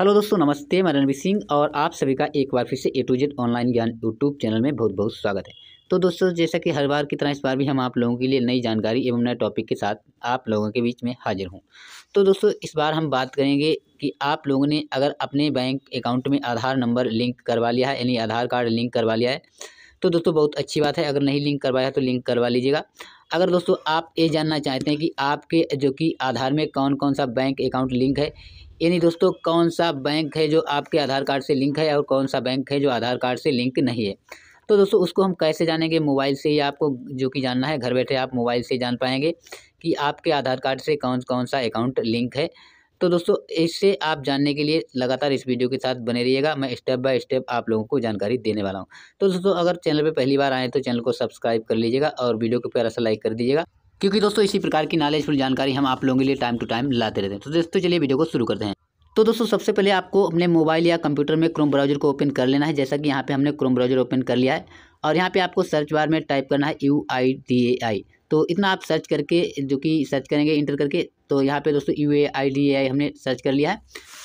hello दोस्तों नमस्ते मैं रणवीर सिंह और आप सभी का एक बार फिर से A to Z online Gyan YouTube channel में बहुत बहुत स्वागत है तो दोस्तों जैसा कि हर बार की तरह इस बार भी हम आप लोगों के लिए नई जानकारी एवं नए टॉपिक के साथ आप लोगों के बीच में हाजिर हूँ तो दोस्तों इस बार हम बात करेंगे कि आप लोगों ने अगर अपने बैंक अकाउंट में आधार नंबर लिंक करवा लिया है यानी आधार कार्ड लिंक करवा लिया है तो दोस्तों बहुत अच्छी बात है अगर नहीं लिंक करवाया तो लिंक करवा लीजिएगा अगर दोस्तों आप ये जानना चाहते हैं कि आपके जो कि आधार में कौन कौन सा बैंक अकाउंट लिंक है यानी दोस्तों कौन सा बैंक है जो आपके आधार कार्ड से लिंक है और कौन सा बैंक है जो आधार कार्ड से लिंक नहीं है तो दोस्तों उसको हम कैसे जानेंगे मोबाइल से ही आपको जो कि जानना है घर बैठे आप मोबाइल से जान पाएंगे कि आपके आधार कार्ड से कौन कौन सा अकाउंट लिंक है तो दोस्तों इससे आप जानने के लिए लगातार इस वीडियो के साथ बने रहिएगा मैं स्टेप बाय स्टेप आप लोगों को जानकारी देने वाला हूँ तो दोस्तों अगर चैनल पर पहली बार आए तो चैनल को सब्सक्राइब कर लीजिएगा और वीडियो को प्यारा सा लाइक कर दीजिएगा क्योंकि दोस्तों इसी प्रकार की नॉलेजफुल जानकारी हम आप लोगों के लिए टाइम टू टाइम लाते रहते हैं तो दोस्तों चलिए वीडियो को शुरू करते हैं तो दोस्तों सबसे पहले आपको अपने मोबाइल या कंप्यूटर में क्रोम ब्राउजर को ओपन कर लेना है जैसा कि यहाँ पे हमने क्रोम ब्राउजर ओपन कर लिया है और यहाँ पे आपको सर्च बार में टाइप करना है यू आई डी ए आई तो इतना आप सर्च करके जो कि सर्च करेंगे इंटर करके तो यहाँ पे दोस्तों U A I D A आई हमने सर्च कर लिया है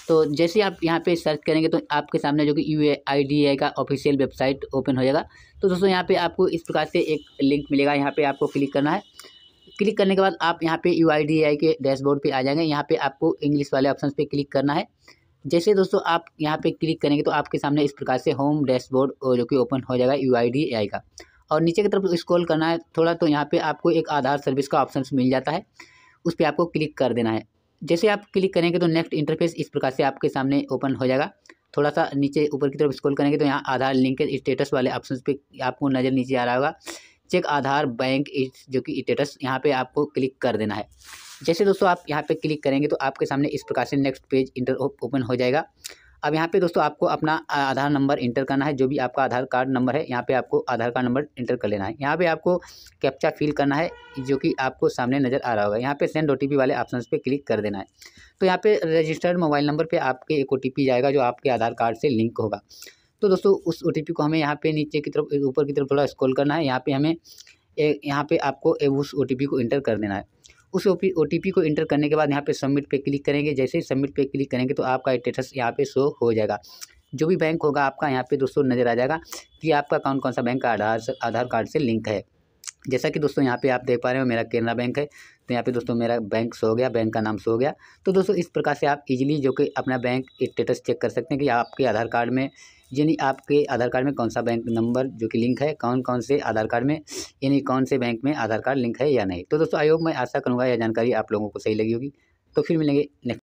तो जैसे आप यहाँ पे सर्च करेंगे तो आपके सामने जो कि U A I D A आई का ऑफिशियल वेबसाइट ओपन हो जाएगा तो दोस्तों यहाँ पे आपको इस प्रकार से एक लिंक मिलेगा यहाँ पे आपको क्लिक करना है क्लिक करने के बाद आप यहाँ पे यू के डैशबोर्ड पे आ जाएंगे यहाँ पे आपको इंग्लिश वाले ऑप्शन पे क्लिक करना है जैसे दोस्तों आप यहाँ पे क्लिक करेंगे तो आपके सामने इस प्रकार से होम डैशबोर्ड जो कि ओपन हो जाएगा यू का और नीचे की तरफ स्क्रॉल करना है थोड़ा तो यहाँ पे आपको एक आधार सर्विस का ऑप्शन मिल जाता है उस पर आपको क्लिक कर देना है जैसे आप क्लिक करेंगे तो नेक्स्ट इंटरफेस इस प्रकार से आपके सामने ओपन हो जाएगा थोड़ा सा नीचे ऊपर की तरफ स्क्रॉल करेंगे तो यहाँ आधार लिंक स्टेटस वाले ऑप्शन पे आपको नज़र नीचे आ रहा होगा चेक आधार बैंक जो कि स्टेटस यहाँ पे आपको क्लिक कर देना है जैसे दोस्तों आप यहाँ पे क्लिक करेंगे तो आपके सामने इस प्रकार से नेक्स्ट पेज इंटर ओपन हो जाएगा अब यहाँ पे दोस्तों आपको अपना आधार नंबर इंटर करना है जो भी आपका आधार कार्ड नंबर है यहाँ पे आपको आधार कार्ड नंबर इंटर कर लेना है यहाँ पे आपको कैप्चा फिल करना है जो कि आपको सामने नज़र आ रहा होगा यहाँ पे सेंड ओ वाले ऑप्शन पे क्लिक कर देना है तो यहाँ पे रजिस्टर्ड मोबाइल नंबर पे आपके एक ओ जाएगा जो आपके आधार कार्ड से लिंक होगा तो दोस्तों उस ओ को हमें यहाँ पे नीचे की तरफ ऊपर की तरफ थोड़ा स्क्रॉल करना है यहाँ पे हमें यहाँ पे आपको उस ओ को इंटर कर देना है उस ओ को इंटर करने के बाद यहाँ पे सबमिट पे क्लिक करेंगे जैसे ही सबमिट पे क्लिक करेंगे तो आपका स्टेटस यहाँ पे शो हो जाएगा जो भी बैंक होगा आपका यहाँ पे दोस्तों नज़र आ जाएगा कि आपका कौन कौन सा बैंक आधार आधार कार्ड से लिंक है जैसा कि दोस्तों यहाँ पे आप देख पा रहे हो मेरा केनरा बैंक है तो यहाँ पे दोस्तों मेरा बैंक सो गया बैंक का नाम सो गया तो दोस्तों इस प्रकार से आप इजीली जो कि अपना बैंक स्टेटस चेक कर सकते हैं कि आपके आधार कार्ड में यानी आपके आधार कार्ड में कौन सा बैंक नंबर जो कि लिंक है कौन कौन से आधार कार्ड में यानी कौन से बैंक में आधार कार्ड लिंक है या नहीं तो दोस्तों आयोग मैं आशा करूँगा यह जानकारी आप लोगों को सही लगी होगी तो फिर मिलेंगे नेक्स्ट